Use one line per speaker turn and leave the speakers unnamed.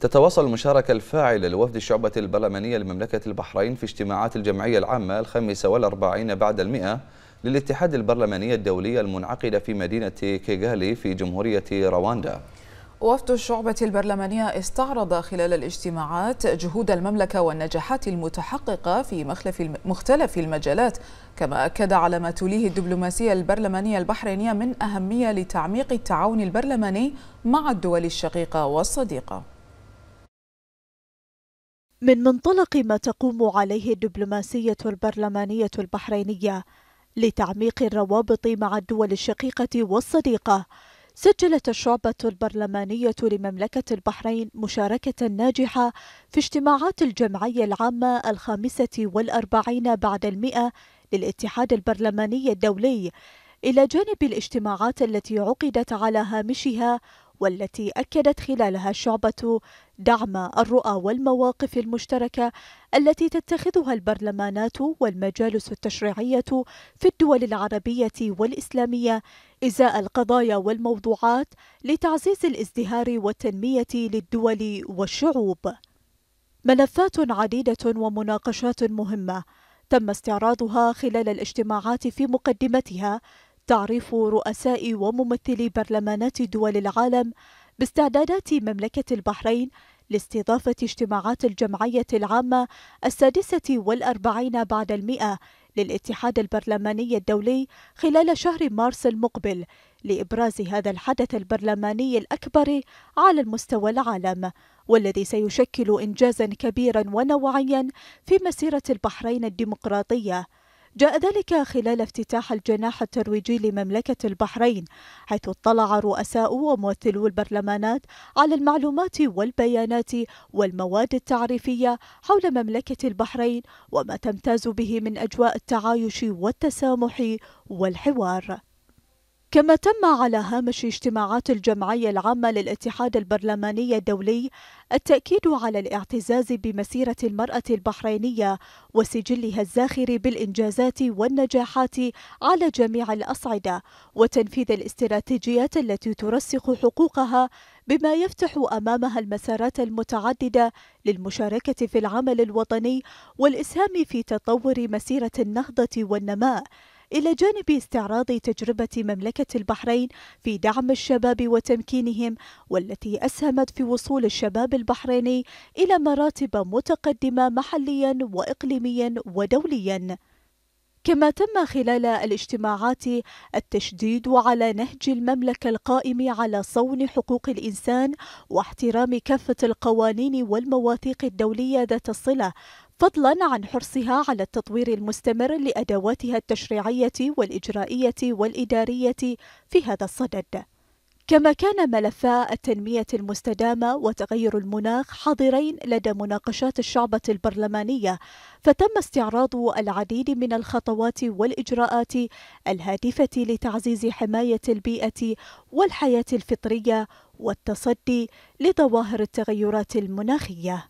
تتواصل المشاركة الفاعلة لوفد الشعبة البرلمانية لمملكة البحرين في اجتماعات الجمعية العامة الخامسة والأربعين بعد المئة للاتحاد البرلماني الدولي المنعقدة في مدينة كيغالي في جمهورية رواندا
وفد الشعبة البرلمانية استعرض خلال الاجتماعات جهود المملكة والنجاحات المتحققة في مخلف مختلف المجالات كما أكد على ما توليه الدبلوماسية البرلمانية البحرينية من أهمية لتعميق التعاون البرلماني مع الدول الشقيقة والصديقة
من منطلق ما تقوم عليه الدبلوماسية البرلمانية البحرينية لتعميق الروابط مع الدول الشقيقة والصديقة سجلت الشعبة البرلمانية لمملكة البحرين مشاركة ناجحة في اجتماعات الجمعية العامة الخامسة والأربعين بعد المئة للاتحاد البرلماني الدولي إلى جانب الاجتماعات التي عقدت على هامشها والتي أكدت خلالها الشعبة دعم الرؤى والمواقف المشتركة التي تتخذها البرلمانات والمجالس التشريعية في الدول العربية والإسلامية إزاء القضايا والموضوعات لتعزيز الازدهار والتنمية للدول والشعوب. ملفات عديدة ومناقشات مهمة تم استعراضها خلال الاجتماعات في مقدمتها تعريف رؤساء وممثلي برلمانات دول العالم باستعدادات مملكة البحرين لاستضافة اجتماعات الجمعية العامة السادسة والأربعين بعد المئة للاتحاد البرلماني الدولي خلال شهر مارس المقبل لإبراز هذا الحدث البرلماني الأكبر على المستوى العالم والذي سيشكل إنجازا كبيرا ونوعيا في مسيرة البحرين الديمقراطية جاء ذلك خلال افتتاح الجناح الترويجي لمملكة البحرين حيث اطلع رؤساء وممثلو البرلمانات على المعلومات والبيانات والمواد التعريفية حول مملكة البحرين وما تمتاز به من أجواء التعايش والتسامح والحوار كما تم على هامش اجتماعات الجمعية العامة للاتحاد البرلماني الدولي التأكيد على الاعتزاز بمسيرة المرأة البحرينية وسجلها الزاخر بالإنجازات والنجاحات على جميع الأصعدة وتنفيذ الاستراتيجيات التي ترسخ حقوقها بما يفتح أمامها المسارات المتعددة للمشاركة في العمل الوطني والإسهام في تطور مسيرة النهضة والنماء إلى جانب استعراض تجربة مملكة البحرين في دعم الشباب وتمكينهم والتي أسهمت في وصول الشباب البحريني إلى مراتب متقدمة محليا وإقليميا ودوليا كما تم خلال الاجتماعات التشديد على نهج المملكة القائم على صون حقوق الإنسان واحترام كافة القوانين والمواثيق الدولية ذات الصلة فضلا عن حرصها على التطوير المستمر لأدواتها التشريعية والإجرائية والإدارية في هذا الصدد كما كان ملفا التنمية المستدامة وتغير المناخ حاضرين لدى مناقشات الشعبة البرلمانية، فتم استعراض العديد من الخطوات والإجراءات الهادفة لتعزيز حماية البيئة والحياة الفطرية والتصدي لظواهر التغيرات
المناخية.